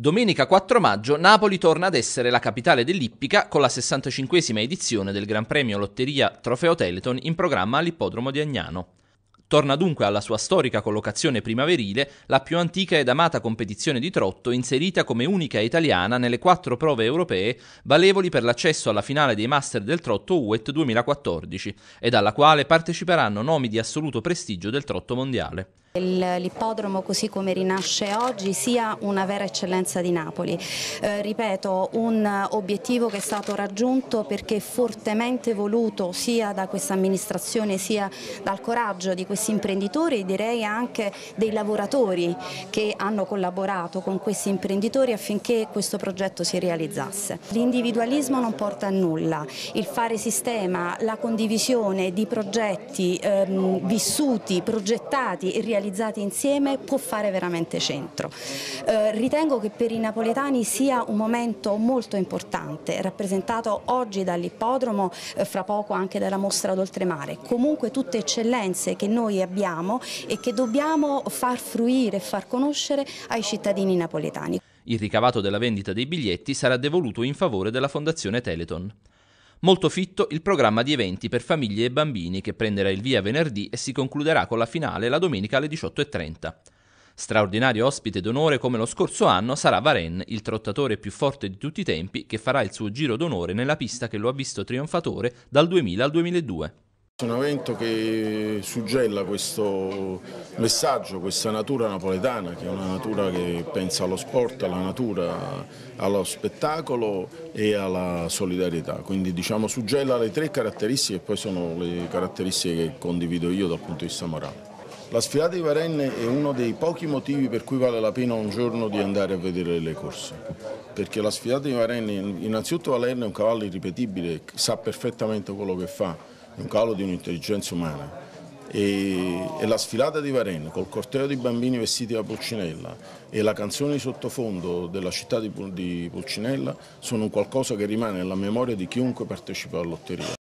Domenica 4 maggio Napoli torna ad essere la capitale dell'Ippica con la 65esima edizione del Gran Premio Lotteria Trofeo Teleton in programma all'ippodromo di Agnano. Torna dunque alla sua storica collocazione primaverile la più antica ed amata competizione di trotto inserita come unica italiana nelle quattro prove europee valevoli per l'accesso alla finale dei Master del Trotto UET 2014 e alla quale parteciperanno nomi di assoluto prestigio del trotto mondiale. L'ippodromo così come rinasce oggi sia una vera eccellenza di Napoli. Eh, ripeto, un obiettivo che è stato raggiunto perché fortemente voluto sia da questa amministrazione sia dal coraggio di questi imprenditori e direi anche dei lavoratori che hanno collaborato con questi imprenditori affinché questo progetto si realizzasse. L'individualismo non porta a nulla, il fare sistema, la condivisione di progetti ehm, vissuti, progettati e realizzati realizzati insieme può fare veramente centro. Eh, ritengo che per i napoletani sia un momento molto importante, rappresentato oggi dall'ippodromo, eh, fra poco anche dalla mostra d'oltremare, comunque tutte eccellenze che noi abbiamo e che dobbiamo far fruire e far conoscere ai cittadini napoletani. Il ricavato della vendita dei biglietti sarà devoluto in favore della Fondazione Teleton. Molto fitto il programma di eventi per famiglie e bambini che prenderà il via venerdì e si concluderà con la finale la domenica alle 18.30. Straordinario ospite d'onore come lo scorso anno sarà Varenne, il trottatore più forte di tutti i tempi, che farà il suo giro d'onore nella pista che lo ha visto trionfatore dal 2000 al 2002. È un evento che suggella questo messaggio, questa natura napoletana, che è una natura che pensa allo sport, alla natura, allo spettacolo e alla solidarietà. Quindi diciamo suggella le tre caratteristiche e poi sono le caratteristiche che condivido io dal punto di vista morale. La sfilata di Varenne è uno dei pochi motivi per cui vale la pena un giorno di andare a vedere le corse, perché la sfilata di Varenne, innanzitutto Valerna è un cavallo irripetibile, sa perfettamente quello che fa, un calo di un'intelligenza umana. E, e, la sfilata di Varennes col corteo di bambini vestiti da Pulcinella e la canzone di sottofondo della città di, di Pulcinella sono qualcosa che rimane nella memoria di chiunque partecipa alla lotteria.